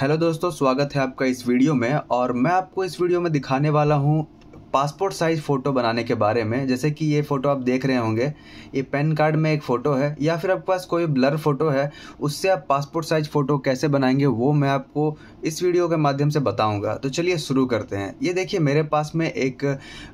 hello दोस्तों स्वागत है आपका इस वीडियो में और मैं आपको इस वीडियो में दिखाने वाला हूँ पासपोर्ट साइज़ फ़ोटो बनाने के बारे में जैसे कि ये फ़ोटो आप देख रहे होंगे ये पैन कार्ड में एक फ़ोटो है या फिर आपके पास कोई ब्लर फ़ोटो है उससे आप पासपोर्ट साइज़ फ़ोटो कैसे बनाएंगे वो मैं आपको इस वीडियो के माध्यम से बताऊंगा तो चलिए शुरू करते हैं ये देखिए मेरे पास में एक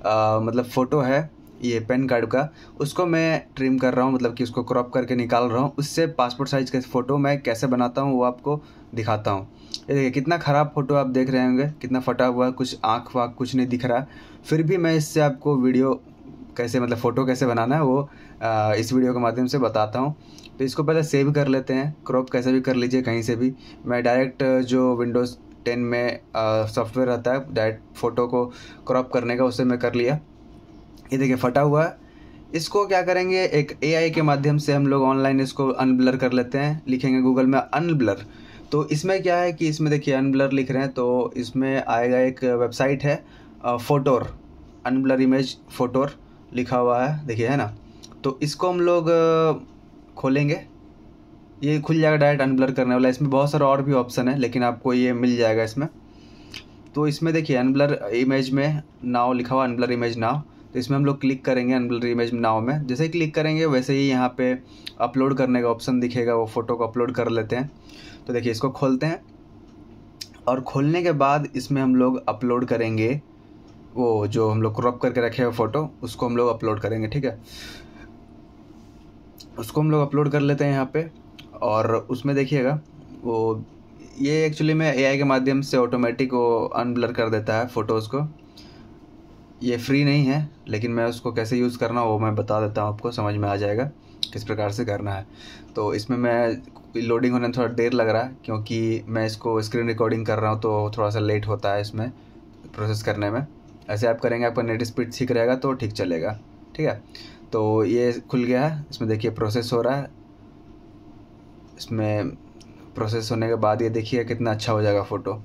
आ, मतलब फ़ोटो है ये पेन कार्ड का उसको मैं ट्रिम कर रहा हूँ मतलब कि उसको क्रॉप करके निकाल रहा हूँ उससे पासपोर्ट साइज़ के फ़ोटो मैं कैसे बनाता हूँ वो आपको दिखाता हूँ ये देखिए कितना ख़राब फ़ोटो आप देख रहे होंगे कितना फटा हुआ कुछ आँख वाँख कुछ नहीं दिख रहा फिर भी मैं इससे आपको वीडियो कैसे मतलब फ़ोटो कैसे बनाना है वो आ, इस वीडियो के माध्यम से बताता हूँ तो इसको पहले सेव कर लेते हैं क्रॉप कैसे भी कर लीजिए कहीं से भी मैं डायरेक्ट जो विंडोज़ टेन में सॉफ्टवेयर रहता है डायरेक्ट फ़ोटो को क्रॉप करने का उसे मैं कर लिया ये देखिए फटा हुआ है इसको क्या करेंगे एक एआई के माध्यम से हम लोग ऑनलाइन इसको अनब्लर कर लेते हैं लिखेंगे गूगल में अनब्लर तो इसमें क्या है कि इसमें देखिए अनब्लर लिख रहे हैं तो इसमें आएगा एक वेबसाइट है फोटोर अनब्लर इमेज फोटोर लिखा हुआ है देखिए है ना तो इसको हम लोग खोलेंगे ये खुल जाएगा डायरेक्ट अनब्लर करने वाला इसमें बहुत सारा और भी ऑप्शन है लेकिन आपको ये मिल जाएगा इसमें तो इसमें देखिए अनब्लर इमेज में नाव लिखा हुआ अनब्लर इमेज नाव तो इसमें हम लोग क्लिक करेंगे अनब्लर इमेज नाव में जैसे ही क्लिक करेंगे वैसे ही यहाँ पे अपलोड करने का ऑप्शन दिखेगा वो फ़ोटो को अपलोड कर लेते हैं तो देखिए इसको खोलते हैं और खोलने के बाद इसमें हम लोग अपलोड करेंगे वो जो हम लोग क्रॉप करके रखे हुए फ़ोटो उसको हम लोग अपलोड करेंगे ठीक है उसको हम लोग अपलोड कर लेते हैं यहाँ पे और उसमें देखिएगा वो ये एक्चुअली में एआई के माध्यम से ऑटोमेटिक वो अनब्लर कर देता है फ़ोटोज़ को ये फ्री नहीं है लेकिन मैं उसको कैसे यूज़ करना वो मैं बता देता हूँ आपको समझ में आ जाएगा किस प्रकार से करना है तो इसमें मैं लोडिंग होने में थोड़ा देर लग रहा है क्योंकि मैं इसको स्क्रीन रिकॉर्डिंग कर रहा हूँ तो थोड़ा सा लेट होता है इसमें प्रोसेस करने में ऐसे आप करेंगे आपका नेट स्पीड ठीक रहेगा तो ठीक चलेगा ठीक है तो ये खुल गया है इसमें देखिए प्रोसेस हो रहा है इसमें प्रोसेस होने के बाद ये देखिए कितना अच्छा हो जाएगा फ़ोटो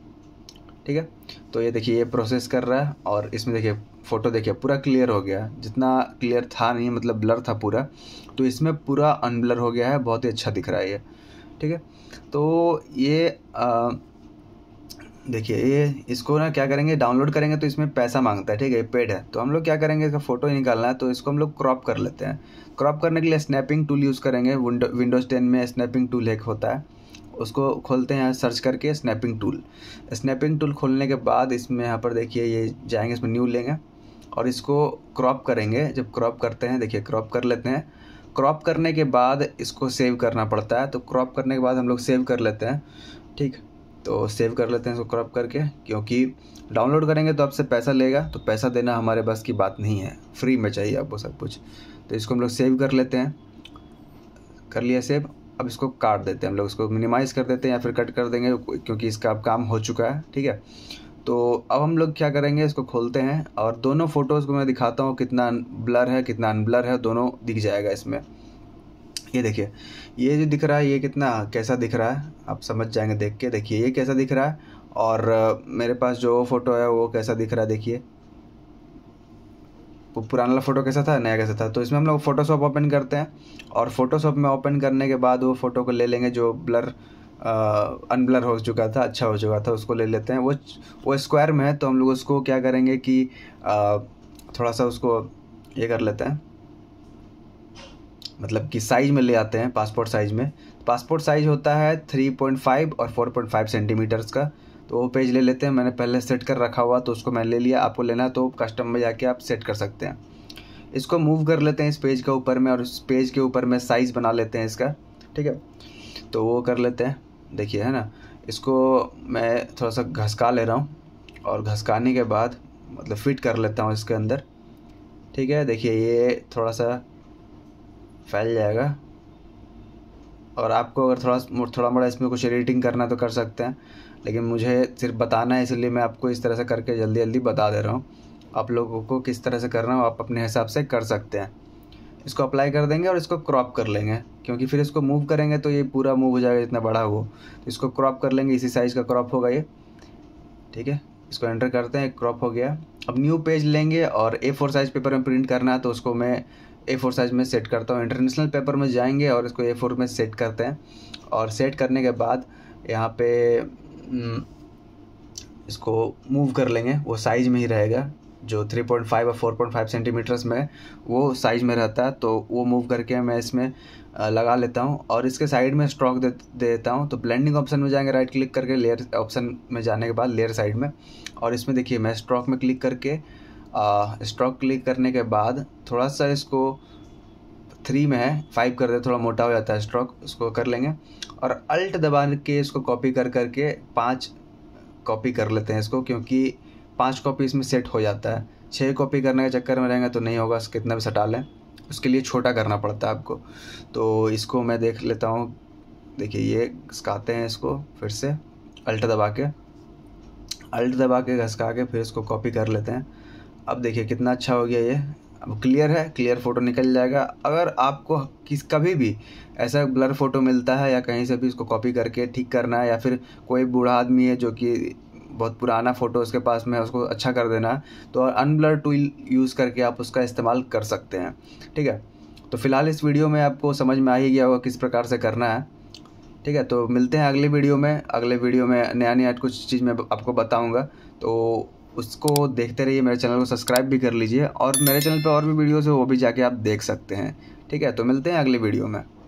ठीक है तो ये देखिए ये प्रोसेस कर रहा है और इसमें देखिए फ़ोटो देखिए पूरा क्लियर हो गया जितना क्लियर था नहीं मतलब ब्लर था पूरा तो इसमें पूरा अनब्लर हो गया है बहुत ही अच्छा दिख रहा है ये ठीक है तो ये देखिए ये इसको ना क्या करेंगे डाउनलोड करेंगे तो इसमें पैसा मांगता है ठीक है पेड है तो हम लोग क्या करेंगे इसका फ़ोटो ही निकालना है तो इसको हम लोग क्रॉप कर लेते हैं क्रॉप करने के लिए स्नैपिंग टूल यूज़ करेंगे विंडोज़ टेन में स्नैपिंग टूल एक होता है उसको खोलते हैं सर्च करके स्नैपिंग टूल स्नैपिंग टूल खोलने के बाद इसमें यहाँ पर देखिए ये जाएंगे इसमें न्यू लेंगे और इसको क्रॉप करेंगे जब क्रॉप करते हैं देखिए क्रॉप कर लेते हैं क्रॉप करने के बाद इसको सेव करना पड़ता है तो क्रॉप करने के बाद हम लोग सेव कर लेते हैं ठीक तो सेव कर लेते हैं इसको क्रॉप करके क्योंकि डाउनलोड करेंगे तो आपसे पैसा लेगा तो पैसा देना हमारे बस की बात नहीं है फ्री में चाहिए आपको सब कुछ तो इसको हम लोग सेव कर लेते हैं कर लिया सेव अब इसको काट देते हैं हम लोग इसको मिनिमाइज़ कर देते हैं या फिर कट कर देंगे क्योंकि इसका अब काम हो चुका है ठीक है तो अब हम लोग क्या करेंगे इसको खोलते हैं और दोनों फ़ोटोज़ को मैं दिखाता हूँ कितना ब्लर है कितना अनब्लर है दोनों दिख जाएगा इसमें ये देखिए ये जो दिख रहा है ये कितना कैसा दिख रहा है आप समझ जाएंगे देख के देखिए ये कैसा दिख रहा है और मेरे पास जो फ़ोटो है वो कैसा दिख रहा है देखिए वो पुराना वाला फ़ोटो कैसा था नया कैसा था तो इसमें हम लोग फ़ोटोशॉप ओपन करते हैं और फ़ोटोशॉप में ओपन करने के बाद वो फ़ोटो को ले लेंगे जो ब्लर अनब्लर हो चुका था अच्छा हो चुका था उसको ले लेते हैं वो वो स्क्वायर में है तो हम लोग उसको क्या करेंगे कि आ, थोड़ा सा उसको ये कर लेते हैं मतलब कि साइज़ में ले आते हैं पासपोर्ट साइज़ में पासपोर्ट साइज़ होता है थ्री पॉइंट फाइव और फोर पॉइंट फाइव सेंटीमीटर्स का तो वो पेज ले लेते हैं मैंने पहले सेट कर रखा हुआ तो उसको मैंने ले लिया आपको लेना तो कस्टम में जाके आप सेट कर सकते हैं इसको मूव कर लेते हैं इस पेज के ऊपर में और इस पेज के ऊपर में साइज़ बना लेते हैं इसका ठीक है तो वो कर लेते हैं देखिए है ना इसको मैं थोड़ा सा घसका ले रहा हूँ और घसकाने के बाद मतलब फिट कर लेता हूँ इसके अंदर ठीक है देखिए ये थोड़ा सा फैल जाएगा और आपको अगर थोड़ा थोड़ा मोड़ा इसमें कुछ एडिटिंग करना तो कर सकते हैं लेकिन मुझे सिर्फ बताना है इसलिए मैं आपको इस तरह से करके जल्दी जल्दी बता दे रहा हूँ आप लोगों को किस तरह से करना है आप अपने हिसाब से कर सकते हैं इसको अप्लाई कर देंगे और इसको क्रॉप कर लेंगे क्योंकि फिर इसको मूव करेंगे तो ये पूरा मूव हो जाएगा जितना बड़ा हो तो इसको क्रॉप कर लेंगे इसी साइज़ का क्रॉप होगा ये ठीक है इसको एंटर करते हैं क्रॉप हो गया अब न्यू पेज लेंगे और ए फोर साइज़ पेपर में प्रिंट करना है तो उसको मैं ए फोर साइज़ में सेट करता हूँ इंटरनेशनल पेपर में जाएंगे और इसको ए फोर में सेट करते हैं और सेट करने के बाद यहाँ पे हम्म, इसको मूव कर लेंगे वो साइज़ में ही रहेगा जो 3.5 और 4.5 सेंटीमीटर्स में वो साइज में रहता है तो वो मूव करके मैं इसमें लगा लेता हूँ और इसके साइड में स्ट्रोक दे देता हूँ तो ब्लेंडिंग ऑप्शन में जाएंगे राइट क्लिक करके लेयर ऑप्शन में जाने के बाद लेयर साइड में और इसमें देखिए मैं स्ट्रोक में क्लिक करके स्ट्रोक क्लिक करने के बाद थोड़ा सा इसको थ्री में है फाइव कर दे थोड़ा मोटा हो जाता है स्ट्रोक उसको कर लेंगे और अल्ट दबा के इसको कॉपी कर करके पाँच कॉपी कर लेते हैं इसको क्योंकि पाँच कॉपी इसमें सेट हो जाता है छः कॉपी करने के चक्कर में रहेंगे तो नहीं होगा कितना भी सटा लें उसके लिए छोटा करना पड़ता है आपको तो इसको मैं देख लेता हूँ देखिए ये घसकाते हैं इसको फिर से अल्ट दबा के अल्ट दबा के घसका के फिर इसको कॉपी कर लेते हैं अब देखिए कितना अच्छा हो गया ये अब क्लियर है क्लियर फ़ोटो निकल जाएगा अगर आपको किस कभी भी ऐसा ब्लर फ़ोटो मिलता है या कहीं से भी इसको कॉपी करके ठीक करना है या फिर कोई बूढ़ा आदमी है जो कि बहुत पुराना फ़ोटो उसके पास में उसको अच्छा कर देना है तो अनब्लर टूल यूज़ करके आप उसका इस्तेमाल कर सकते हैं ठीक है तो फिलहाल इस वीडियो में आपको समझ में आ ही गया होगा किस प्रकार से करना है ठीक है तो मिलते हैं अगले वीडियो में अगले वीडियो में नया नया कुछ चीज़ मैं आपको बताऊँगा तो उसको देखते रहिए मेरे चैनल को सब्सक्राइब भी कर लीजिए और मेरे चैनल पर और भी वीडियोज़ है वो भी जाके आप देख सकते हैं ठीक है तो मिलते हैं अगले वीडियो में